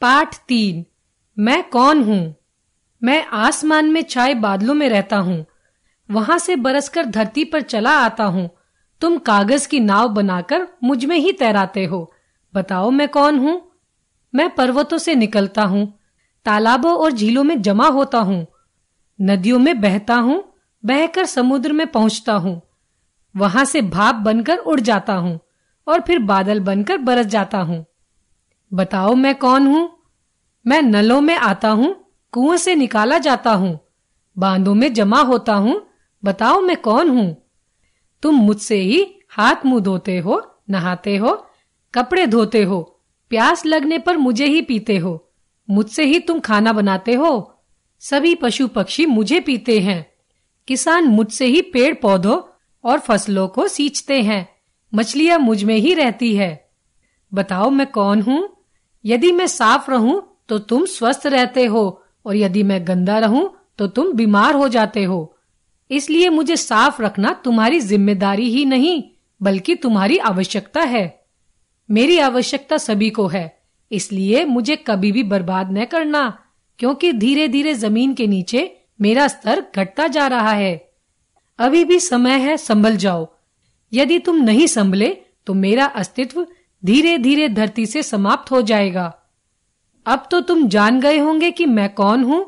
पाठ तीन मैं कौन हूँ मैं आसमान में छाए बादलों में रहता हूँ वहां से बरसकर धरती पर चला आता हूँ तुम कागज की नाव बनाकर मुझ में ही तैराते हो बताओ मैं कौन हूँ मैं पर्वतों से निकलता हूँ तालाबों और झीलों में जमा होता हूँ नदियों में बहता हूँ बहकर समुद्र में पहुंचता हूँ वहां से भाप बनकर उड़ जाता हूँ और फिर बादल बनकर बरस जाता हूँ बताओ मैं कौन हूँ मैं नलों में आता हूँ कुएं से निकाला जाता हूँ बांधों में जमा होता हूँ बताओ मैं कौन हूँ तुम मुझसे ही हाथ मुंह धोते हो नहाते हो कपड़े धोते हो प्यास लगने पर मुझे ही पीते हो मुझसे ही तुम खाना बनाते हो सभी पशु पक्षी मुझे पीते हैं किसान मुझसे ही पेड़ पौधों और फसलों को सींचते हैं मछलियां मुझ में ही रहती है बताओ मैं कौन हूँ यदि मैं साफ रहूं तो तुम स्वस्थ रहते हो और यदि मैं गंदा रहूं तो तुम बीमार हो जाते हो इसलिए मुझे साफ रखना तुम्हारी जिम्मेदारी ही नहीं बल्कि तुम्हारी आवश्यकता है मेरी आवश्यकता सभी को है इसलिए मुझे कभी भी बर्बाद न करना क्योंकि धीरे धीरे जमीन के नीचे मेरा स्तर घटता जा रहा है अभी भी समय है संभल जाओ यदि तुम नहीं संभले तो मेरा अस्तित्व धीरे धीरे धरती से समाप्त हो जाएगा अब तो तुम जान गए होंगे कि मैं कौन हूं